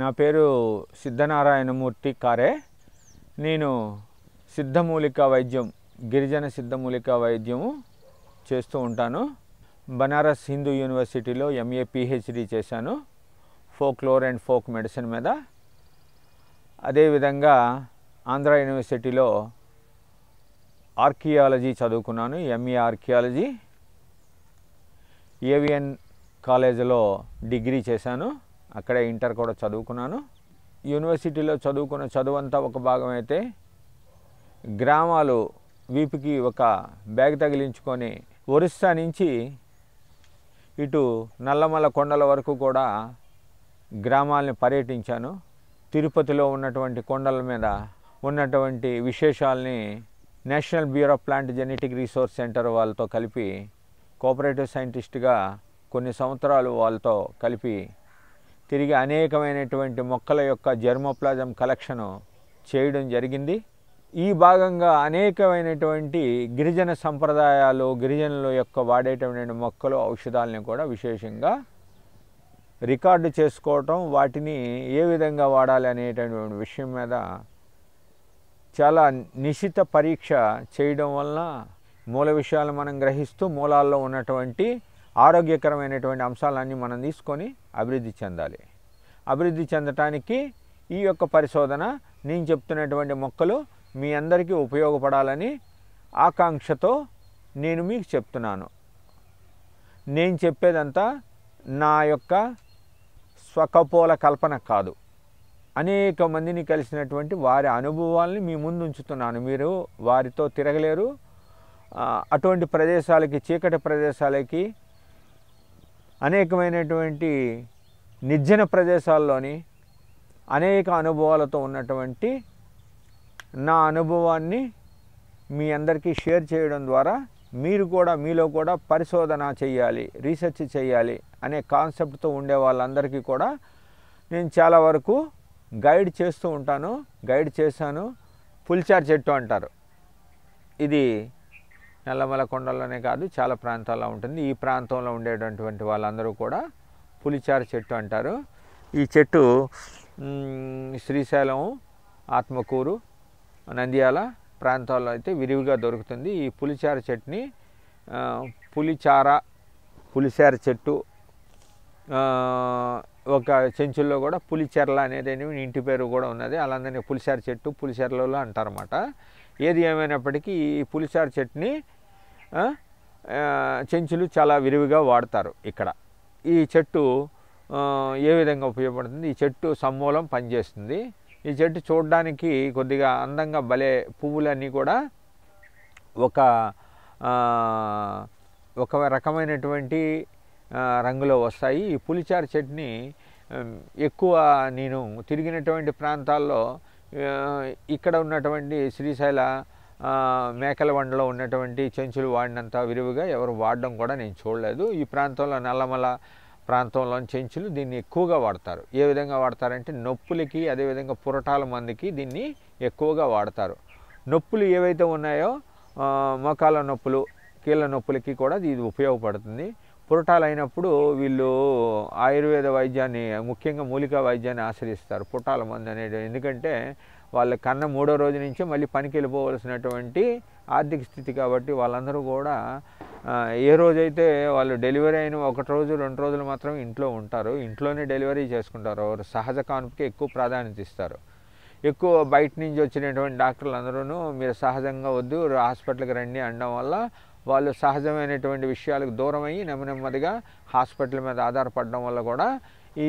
నా పేరు సిద్ధనారాయణమూర్తి కారే నేను సిద్ధమూలిక వైద్యం గిరిజన సిద్ధమూలిక వైద్యము చేస్తూ ఉంటాను బనారస్ హిందూ యూనివర్సిటీలో ఎంఏ పిహెచ్డి చేశాను folklore and folk medicine మీద అదేవిధంగా ఆంధ్ర యూనివర్సిటీలో ఆర్కియాలజీ చదువుకున్నాను ఎంఏ ఆర్కియాలజీ ఏవిఎన్ కాలేజీలో డిగ్రీ చేశాను అక్కడే ఇంటర్ కూడా చదువుకున్నాను యూనివర్సిటీలో చదువుకున్న చదువు అంతా ఒక భాగం అయితే గ్రామాలు వీపుకి ఒక బ్యాగ్ తగిలించుకొని ఒరిస్సా నుంచి ఇటు నల్లమల్ల కొండల వరకు కూడా గ్రామాలని పర్యటించాను తిరుపతిలో ఉన్నటువంటి కొండల మీద ఉన్నటువంటి విశేషాలని national bureau plant genetic resource centre వాళ్ళతో కలిపి కోఆపరేటివ్ సైంటిస్ట్గా కొన్ని సంవత్సరాలు వాళ్ళతో కలిపి తిరిగి అనేకమైనటువంటి మొక్కల యొక్క జర్మోప్లాజం కలెక్షను చేయడం జరిగింది ఈ భాగంగా అనేకమైనటువంటి గిరిజన సంప్రదాయాలు గిరిజనుల యొక్క వాడేటటువంటి మొక్కలు ఔషధాలని కూడా విశేషంగా రికార్డు చేసుకోవటం వాటిని ఏ విధంగా వాడాలి అనేటటువంటి విషయం మీద చాలా నిశిత పరీక్ష చేయడం వలన మూల విషయాలు మనం గ్రహిస్తూ మూలాల్లో ఉన్నటువంటి ఆరోగ్యకరమైనటువంటి అంశాలన్నీ మనం తీసుకొని అభివృద్ధి చెందాలి అభివృద్ధి చెందటానికి ఈ యొక్క పరిశోధన నేను చెప్తున్నటువంటి మొక్కలు మీ అందరికీ ఉపయోగపడాలని ఆకాంక్షతో నేను మీకు చెప్తున్నాను నేను చెప్పేదంతా నా యొక్క స్వకపోల కల్పన కాదు అనేక మందిని కలిసినటువంటి వారి అనుభవాల్ని మీ ముందు ఉంచుతున్నాను మీరు వారితో తిరగలేరు అటువంటి ప్రదేశాలకి చీకటి ప్రదేశాలకి అనేకమైనటువంటి నిర్జన ప్రదేశాల్లోని అనేక అనుభవాలతో ఉన్నటువంటి నా అనుభవాన్ని మీ అందరికీ షేర్ చేయడం ద్వారా మీరు కూడా మీలో కూడా పరిశోధన చేయాలి రీసెర్చ్ చేయాలి అనే కాన్సెప్ట్తో ఉండే వాళ్ళందరికీ కూడా నేను చాలా వరకు గైడ్ చేస్తూ ఉంటాను గైడ్ చేశాను పుల్చార్ చెట్టు అంటారు ఇది నల్లమల కొండల్లోనే కాదు చాలా ప్రాంతాల్లో ఉంటుంది ఈ ప్రాంతంలో ఉండేటటువంటి వాళ్ళందరూ కూడా పులిచార చెట్టు అంటారు ఈ చెట్టు శ్రీశైలం ఆత్మకూరు నంద్యాల ప్రాంతాల్లో అయితే విరివిగా దొరుకుతుంది ఈ పులిచార చెట్టుని పులిచార పులిచార చెట్టు ఒక చెంచుల్లో కూడా పులిచెర్ల అనేది ఇంటి పేరు కూడా ఉన్నది అందరినీ పులిసార చెట్టు పులిచెర్లలో అంటారన్నమాట ఏది ఏమైనప్పటికీ ఈ పులిచార చెట్టుని చెంచులు చాలా విరివిగా వాడతారు ఇక్కడ ఈ చెట్టు ఏ విధంగా ఉపయోగపడుతుంది ఈ చెట్టు సమూలం పనిచేస్తుంది ఈ చెట్టు చూడడానికి కొద్దిగా అందంగా భలే పువ్వులన్నీ కూడా ఒక ఒక రకమైనటువంటి రంగులో వస్తాయి ఈ పులిచారు చెట్టుని ఎక్కువ నేను తిరిగినటువంటి ప్రాంతాల్లో ఇక్కడ ఉన్నటువంటి శ్రీశైల మేకల వండలో ఉన్నటువంటి చెంచులు వాడినంత విరివిగా ఎవరు వాడడం కూడా నేను చూడలేదు ఈ ప్రాంతంలో నల్లమల ప్రాంతంలోని చెంచులు దీన్ని ఎక్కువగా వాడతారు ఏ విధంగా వాడతారంటే నొప్పులకి అదేవిధంగా పురటాల మందికి దీన్ని ఎక్కువగా వాడతారు నొప్పులు ఏవైతే ఉన్నాయో మోకాల నొప్పులు కీళ్ళ నొప్పులకి కూడా ఇది ఉపయోగపడుతుంది పురటాలు అయినప్పుడు వీళ్ళు ఆయుర్వేద వైద్యాన్ని ముఖ్యంగా మూలికా వైద్యాన్ని ఆశ్రయిస్తారు పుటాల మందు అనేది ఎందుకంటే వాళ్ళ కన్న మూడో రోజు నుంచి మళ్ళీ పనికి వెళ్ళిపోవలసినటువంటి ఆర్థిక స్థితి కాబట్టి వాళ్ళందరూ కూడా ఏ రోజైతే వాళ్ళు డెలివరీ అయిన ఒకటి రోజు రెండు రోజులు మాత్రం ఇంట్లో ఉంటారు ఇంట్లోనే డెలివరీ చేసుకుంటారు వారు సహజ కానుపకి ఎక్కువ ప్రాధాన్యత ఇస్తారు ఎక్కువ బయట నుంచి వచ్చినటువంటి డాక్టర్లు అందరూ మీరు సహజంగా వద్దు హాస్పిటల్కి రండి అనడం వల్ల వాళ్ళు సహజమైనటువంటి విషయాలకు దూరమయ్యి నెమ్మదిగా హాస్పిటల్ మీద ఆధారపడడం వల్ల కూడా ఈ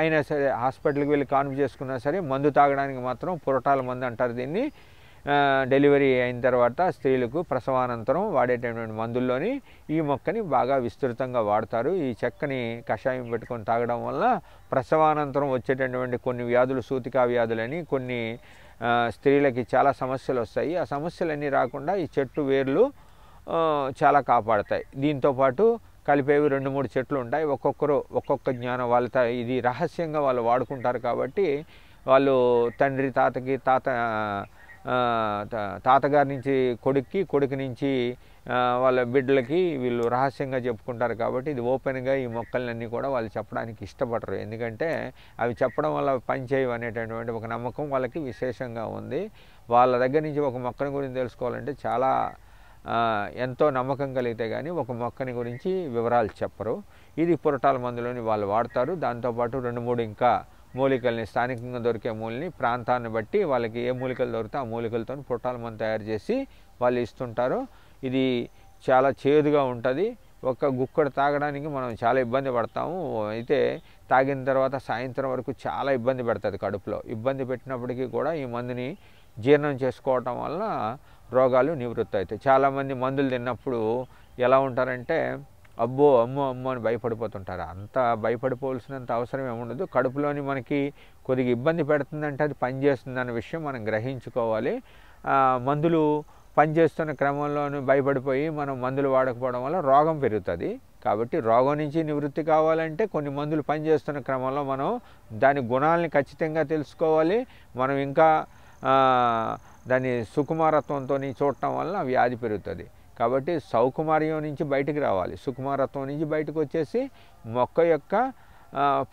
అయినా సరే హాస్పిటల్కి వెళ్ళి కాన్ఫ్ చేసుకున్నా సరే మందు తాగడానికి మాత్రం పురటాల మందు అంటారు దీన్ని డెలివరీ అయిన తర్వాత స్త్రీలకు ప్రసవానంతరం వాడేటటువంటి మందుల్లోని ఈ మొక్కని బాగా విస్తృతంగా వాడతారు ఈ చెక్కని కషాయం పెట్టుకొని తాగడం వల్ల ప్రసవానంతరం వచ్చేటటువంటి కొన్ని వ్యాధులు సూతికా వ్యాధులని కొన్ని స్త్రీలకి చాలా సమస్యలు వస్తాయి ఆ సమస్యలన్నీ రాకుండా ఈ చెట్టు వేర్లు చాలా కాపాడతాయి దీంతోపాటు కలిపేవి రెండు మూడు చెట్లు ఉంటాయి ఒక్కొక్కరు ఒక్కొక్క జ్ఞానం వాళ్ళ ఇది రహస్యంగా వాళ్ళు వాడుకుంటారు కాబట్టి వాళ్ళు తండ్రి తాతకి తాత తాతగారి నుంచి కొడుక్కి కొడుకు నుంచి వాళ్ళ బిడ్డలకి వీళ్ళు రహస్యంగా చెప్పుకుంటారు కాబట్టి ఇది ఓపెన్గా ఈ మొక్కలన్నీ కూడా వాళ్ళు చెప్పడానికి ఇష్టపడరు ఎందుకంటే అవి చెప్పడం వల్ల పనిచేయవు అనేటటువంటి ఒక నమ్మకం వాళ్ళకి విశేషంగా ఉంది వాళ్ళ దగ్గర నుంచి ఒక మొక్కని గురించి తెలుసుకోవాలంటే చాలా ఎంతో నమ్మకం కలిగితే కానీ ఒక మొక్కని గురించి వివరాలు చెప్పరు ఇది పురటాల మందులోని వాళ్ళు వాడతారు దాంతోపాటు రెండు మూడు ఇంకా మూలికల్ని స్థానికంగా దొరికే మూలని ప్రాంతాన్ని బట్టి వాళ్ళకి ఏ మూలికలు దొరికితే ఆ మూలికలతో పురటాల మందు తయారు చేసి వాళ్ళు ఇస్తుంటారు ఇది చాలా చేదుగా ఉంటుంది ఒక గుక్కడు తాగడానికి మనం చాలా ఇబ్బంది పడతాము అయితే తాగిన తర్వాత సాయంత్రం వరకు చాలా ఇబ్బంది పెడుతుంది కడుపులో ఇబ్బంది పెట్టినప్పటికీ కూడా ఈ మందుని జీర్ణం చేసుకోవటం వల్ల రోగాలు నివృత్తి అవుతాయి చాలామంది మందులు తిన్నప్పుడు ఎలా ఉంటారంటే అబ్బో అమ్మో అమ్మో అని భయపడిపోతుంటారు అంత భయపడిపోవాల్సినంత అవసరం ఏముండదు కడుపులోని మనకి కొద్దిగా ఇబ్బంది పెడుతుందంటే అది పనిచేస్తుంది విషయం మనం గ్రహించుకోవాలి మందులు పనిచేస్తున్న క్రమంలోనూ భయపడిపోయి మనం మందులు వాడకపోవడం వల్ల రోగం పెరుగుతుంది కాబట్టి రోగం నుంచి నివృత్తి కావాలంటే కొన్ని మందులు పనిచేస్తున్న క్రమంలో మనం దాని గుణాలని ఖచ్చితంగా తెలుసుకోవాలి మనం ఇంకా దాన్ని సుకుమారత్వంతో చూడటం వల్ల వ్యాధి పెరుగుతుంది కాబట్టి సౌకుమార్యం నుంచి బయటకు రావాలి సుకుమారత్వం నుంచి బయటకు వచ్చేసి మొక్క యొక్క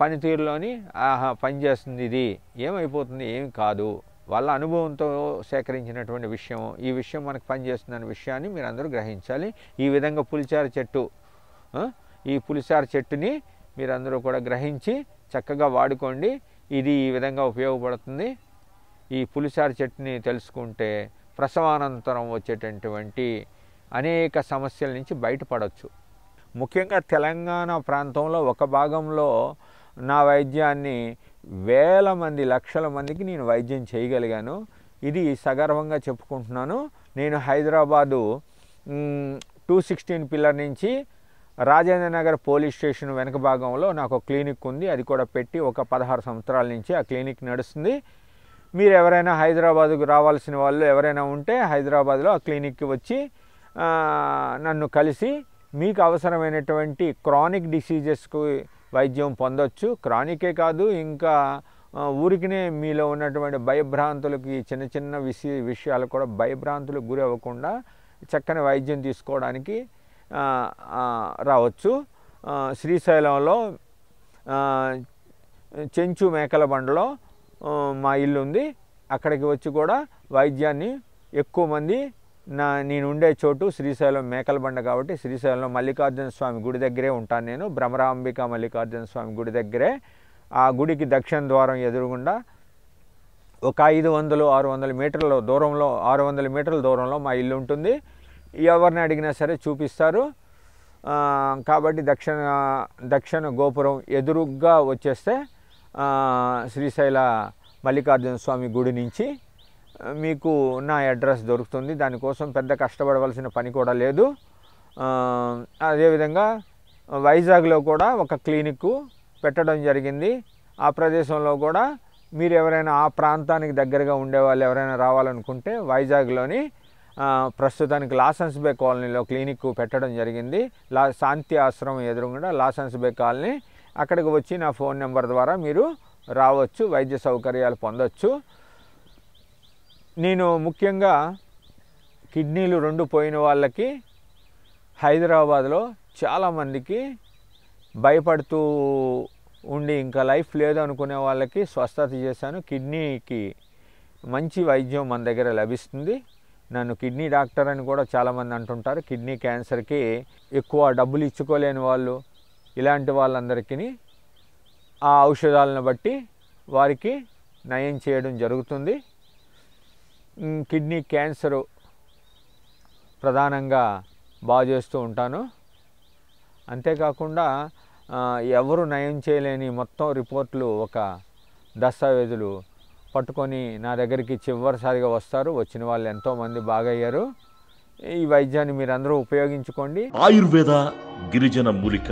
పనితీరులోని ఆహా పనిచేస్తుంది ఇది ఏమైపోతుంది ఏమి కాదు వాళ్ళ అనుభవంతో సేకరించినటువంటి విషయం ఈ విషయం మనకు పనిచేస్తుంది అనే విషయాన్ని మీరు అందరూ గ్రహించాలి ఈ విధంగా పులిచార చెట్టు ఈ పులిచార చెట్టుని మీరందరూ కూడా గ్రహించి చక్కగా వాడుకోండి ఇది ఈ విధంగా ఉపయోగపడుతుంది ఈ పులిసారి చెట్టుని తెలుసుకుంటే ప్రసవానంతరం వచ్చేటటువంటి అనేక సమస్యల నుంచి బయటపడవచ్చు ముఖ్యంగా తెలంగాణ ప్రాంతంలో ఒక భాగంలో నా వైద్యాన్ని వేల మంది లక్షల మందికి నేను వైద్యం చేయగలిగాను ఇది సగర్వంగా చెప్పుకుంటున్నాను నేను హైదరాబాదు టూ సిక్స్టీన్ పిల్లర్ నుంచి రాజేంద్ర నగర్ పోలీస్ స్టేషన్ వెనక భాగంలో నాకు క్లినిక్ ఉంది అది కూడా పెట్టి ఒక పదహారు సంవత్సరాల నుంచి ఆ క్లినిక్ నడుస్తుంది మీరు ఎవరైనా హైదరాబాద్కు రావాల్సిన వాళ్ళు ఎవరైనా ఉంటే హైదరాబాద్లో ఆ క్లినిక్కి వచ్చి నన్ను కలిసి మీకు అవసరమైనటువంటి క్రానిక్ డిసీజెస్కు వైద్యం పొందొచ్చు క్రానికే కాదు ఇంకా ఊరికినే మీలో ఉన్నటువంటి భయభ్రాంతులకి చిన్న చిన్న విషయ విషయాలు కూడా భయభ్రాంతులకు గురి అవ్వకుండా చక్కని వైద్యం తీసుకోవడానికి రావచ్చు శ్రీశైలంలో చెంచు మేకల బండలో మా ఇల్లు ఉంది అక్కడికి వచ్చి కూడా వైద్యాన్ని ఎక్కువ మంది నా నేను ఉండే చోటు శ్రీశైలం మేకలబండ కాబట్టి శ్రీశైలం మల్లికార్జున స్వామి గుడి దగ్గరే ఉంటాను నేను భ్రమరాంబిక మల్లికార్జున స్వామి గుడి దగ్గరే ఆ గుడికి దక్షిణ ద్వారం ఎదురుగుండా ఒక ఐదు వందలు ఆరు వందల మీటర్ల దూరంలో ఆరు వందల మీటర్ల దూరంలో మా ఇల్లు ఉంటుంది ఎవరిని అడిగినా సరే చూపిస్తారు కాబట్టి దక్షిణ దక్షిణ గోపురం ఎదురుగా వచ్చేస్తే శ్రీశైల మల్లికార్జున స్వామి గుడి నుంచి మీకు నా అడ్రస్ దొరుకుతుంది దానికోసం పెద్ద కష్టపడవలసిన పని కూడా లేదు అదేవిధంగా వైజాగ్లో కూడా ఒక క్లినిక్ పెట్టడం జరిగింది ఆ ప్రదేశంలో కూడా మీరు ఎవరైనా ఆ ప్రాంతానికి దగ్గరగా ఉండేవాళ్ళు ఎవరైనా రావాలనుకుంటే వైజాగ్లోని ప్రస్తుతానికి లాసన్స్ బే కాలనీలో క్లినిక్ పెట్టడం జరిగింది లా శాంతి ఆశ్రమం ఎదురుగుండా లాసన్స్ బే కాలనీ అక్కడికి వచ్చి నా ఫోన్ నెంబర్ ద్వారా మీరు రావచ్చు వైద్య సౌకర్యాలు పొందవచ్చు నేను ముఖ్యంగా కిడ్నీలు రెండు పోయిన వాళ్ళకి హైదరాబాద్లో చాలామందికి భయపడుతూ ఉండి ఇంకా లైఫ్ లేదు అనుకునే వాళ్ళకి స్వస్థత చేశాను కిడ్నీకి మంచి వైద్యం మన దగ్గర లభిస్తుంది నన్ను కిడ్నీ డాక్టర్ అని కూడా చాలామంది అంటుంటారు కిడ్నీ క్యాన్సర్కి ఎక్కువ డబ్బులు ఇచ్చుకోలేని వాళ్ళు ఇలాంటి వాళ్ళందరికీ ఆ ఔషధాలను బట్టి వారికి నయం చేయడం జరుగుతుంది కిడ్నీ క్యాన్సరు ప్రధానంగా బాగు చేస్తూ ఉంటాను అంతేకాకుండా ఎవరు నయం చేయలేని మొత్తం రిపోర్ట్లు ఒక దస్తావేజులు పట్టుకొని నా దగ్గరికి చివరిసారిగా వస్తారు వచ్చిన వాళ్ళు ఎంతోమంది బాగయ్యారు ఈ వైద్యాన్ని మీరందరూ ఉపయోగించుకోండి ఆయుర్వేద గిరిజన మూలిక